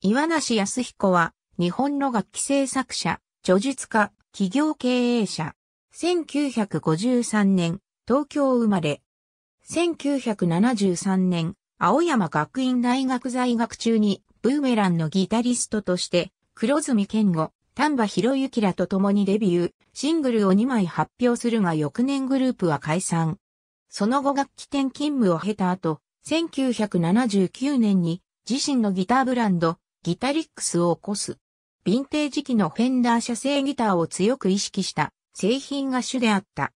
岩梨康彦は、日本の楽器制作者、著述家、企業経営者。1953年、東京生まれ。1973年、青山学院大学在学中に、ブーメランのギタリストとして、黒住健吾、丹波博之らと共にデビュー、シングルを2枚発表するが翌年グループは解散。その後楽器店勤務を経た後、1979年に自身のギターブランド、ギタリックスを起こす。ヴィンテージ機のフェンダー社製ギターを強く意識した製品が主であった。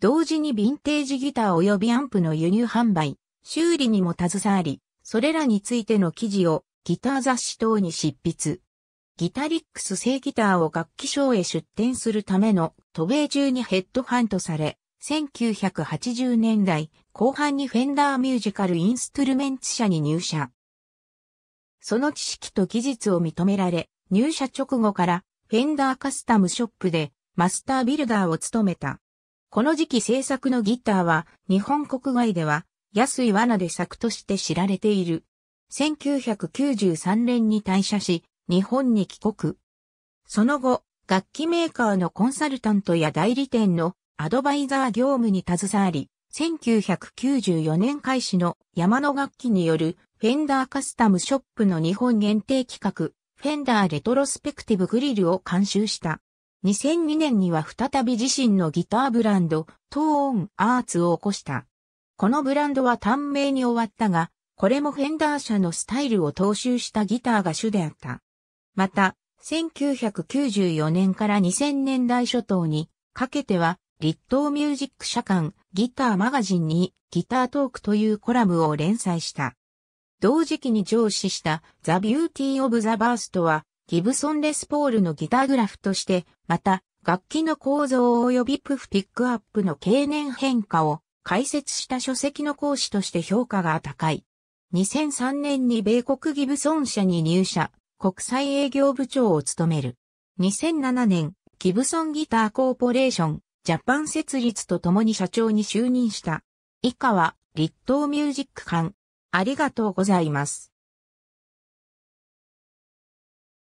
同時にヴィンテージギター及びアンプの輸入販売、修理にも携わり、それらについての記事をギター雑誌等に執筆。ギタリックス製ギターを楽器賞へ出展するための渡米中にヘッドハントされ、1980年代後半にフェンダーミュージカルインストゥルメンツ社に入社。その知識と技術を認められ、入社直後からフェンダーカスタムショップでマスタービルダーを務めた。この時期制作のギターは日本国外では安い罠で作として知られている。1993年に退社し、日本に帰国。その後、楽器メーカーのコンサルタントや代理店のアドバイザー業務に携わり、1994年開始の山野楽器によるフェンダーカスタムショップの日本限定企画、フェンダーレトロスペクティブグリルを監修した。2002年には再び自身のギターブランド、トーンアーツを起こした。このブランドは短命に終わったが、これもフェンダー社のスタイルを踏襲したギターが主であった。また、1994年から2000年代初頭にかけては、立東ミュージック社間ギターマガジンにギタートークというコラムを連載した。同時期に上司した The Beauty of the Burst は、ギブソン・レスポールのギターグラフとして、また、楽器の構造及びプフピックアップの経年変化を解説した書籍の講師として評価が高い。2003年に米国ギブソン社に入社、国際営業部長を務める。2007年、ギブソンギターコーポレーション、ジャパン設立とともに社長に就任した。以下は、立東ミュージック館、ありがとうございます。